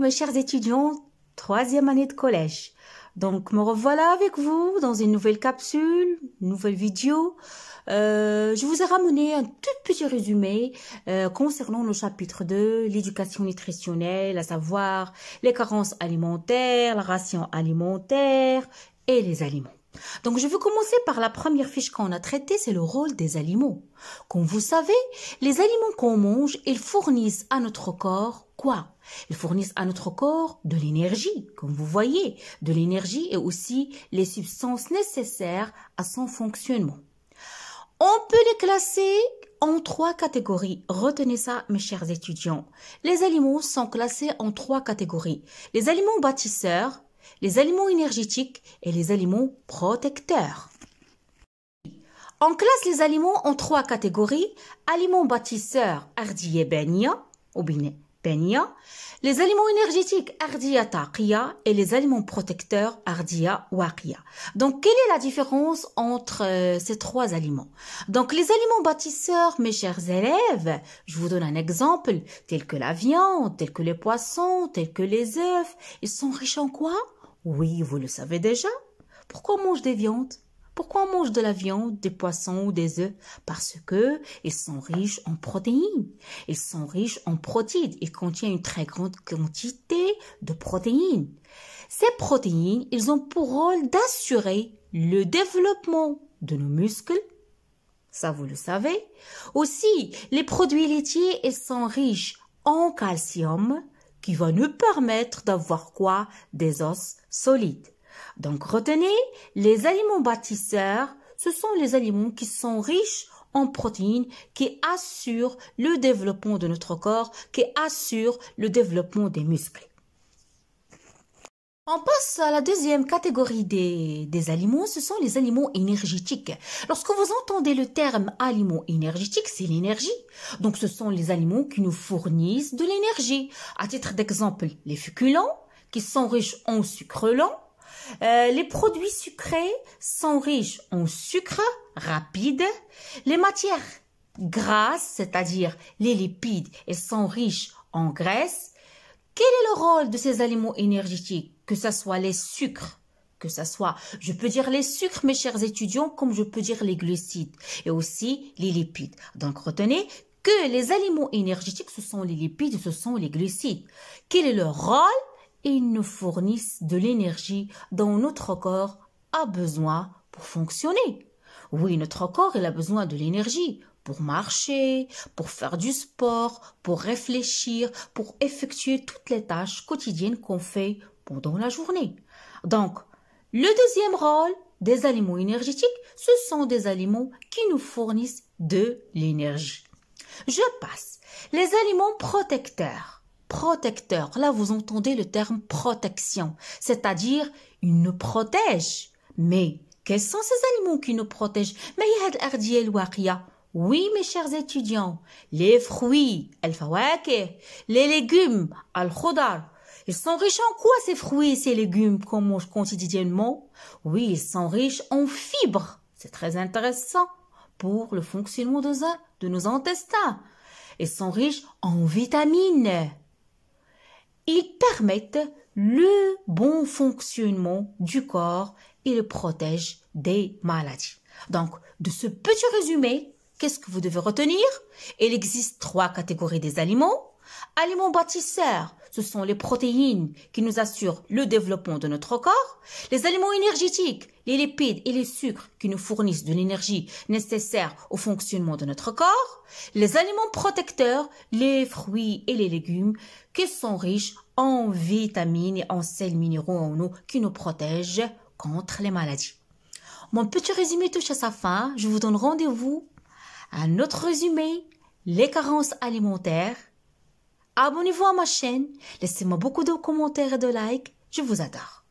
mes chers étudiants, troisième année de collège. Donc me revoilà avec vous dans une nouvelle capsule, une nouvelle vidéo. Euh, je vous ai ramené un tout petit résumé euh, concernant le chapitre 2, l'éducation nutritionnelle, à savoir les carences alimentaires, la ration alimentaire et les aliments. Donc je vais commencer par la première fiche qu'on a traitée, c'est le rôle des aliments. Comme vous savez, les aliments qu'on mange, ils fournissent à notre corps quoi Ils fournissent à notre corps de l'énergie, comme vous voyez, de l'énergie et aussi les substances nécessaires à son fonctionnement. On peut les classer en trois catégories. Retenez ça, mes chers étudiants. Les aliments sont classés en trois catégories. Les aliments bâtisseurs, les aliments énergétiques et les aliments protecteurs. On classe les aliments en trois catégories aliments bâtisseurs, ardillés, baignants ou les aliments énergétiques Ardia et les aliments protecteurs Ardia Waqiya. Donc, quelle est la différence entre euh, ces trois aliments Donc, les aliments bâtisseurs, mes chers élèves, je vous donne un exemple, tels que la viande, tels que les poissons, tels que les œufs, ils sont riches en quoi Oui, vous le savez déjà. Pourquoi on mange des viandes pourquoi on mange de la viande, des poissons ou des œufs Parce que ils sont riches en protéines. Ils sont riches en protides. Ils contiennent une très grande quantité de protéines. Ces protéines, ils ont pour rôle d'assurer le développement de nos muscles. Ça, vous le savez. Aussi, les produits laitiers, ils sont riches en calcium qui va nous permettre d'avoir quoi Des os solides. Donc retenez, les aliments bâtisseurs, ce sont les aliments qui sont riches en protéines qui assurent le développement de notre corps, qui assurent le développement des muscles. On passe à la deuxième catégorie des, aliments, ce sont les aliments énergétiques. Lorsque vous entendez le terme aliments énergétiques, c'est l'énergie. Donc ce sont les aliments qui nous fournissent de l'énergie. À titre d'exemple, les féculents, qui sont riches en sucre lent, euh, les produits sucrés sont riches en sucre rapide. Les matières grasses, c'est-à-dire les lipides, elles sont riches en graisse. Quel est le rôle de ces aliments énergétiques, que ce soit les sucres que ce soit, je peux dire les sucres, mes chers étudiants, comme je peux dire les glucides et aussi les lipides. Donc retenez que les aliments énergétiques, ce sont les lipides, ce sont les glucides. Quel est leur rôle ils nous fournissent de l'énergie dont notre corps a besoin pour fonctionner. Oui, notre corps, il a besoin de l'énergie pour marcher, pour faire du sport, pour réfléchir, pour effectuer toutes les tâches quotidiennes qu'on fait pendant la journée. Donc, le deuxième rôle des aliments énergétiques, ce sont des aliments qui nous fournissent de l'énergie. Je passe. Les aliments protecteurs protecteur. Là, vous entendez le terme protection, c'est-à-dire il nous protège. Mais quels sont ces animaux qui nous protègent Mais oui, mes chers étudiants, les fruits, les légumes, al ils sont riches en quoi ces fruits et ces légumes qu'on mange quotidiennement Oui, ils sont riches en fibres. C'est très intéressant pour le fonctionnement de, nos intestins. Ils sont riches en vitamines. Ils permettent le bon fonctionnement du corps et le protègent des maladies. Donc, de ce petit résumé, qu'est-ce que vous devez retenir Il existe trois catégories des aliments. Aliments bâtisseurs, ce sont les protéines qui nous assurent le développement de notre corps, les aliments énergétiques, les lipides et les sucres qui nous fournissent de l'énergie nécessaire au fonctionnement de notre corps, les aliments protecteurs, les fruits et les légumes qui sont riches en vitamines et en sels minéraux en eau qui nous protègent contre les maladies. Mon petit résumé touche à sa fin. Je vous donne rendez-vous à notre résumé, les carences alimentaires, Abonnez-vous à ma chaîne, laissez-moi beaucoup de commentaires et de likes, je vous adore.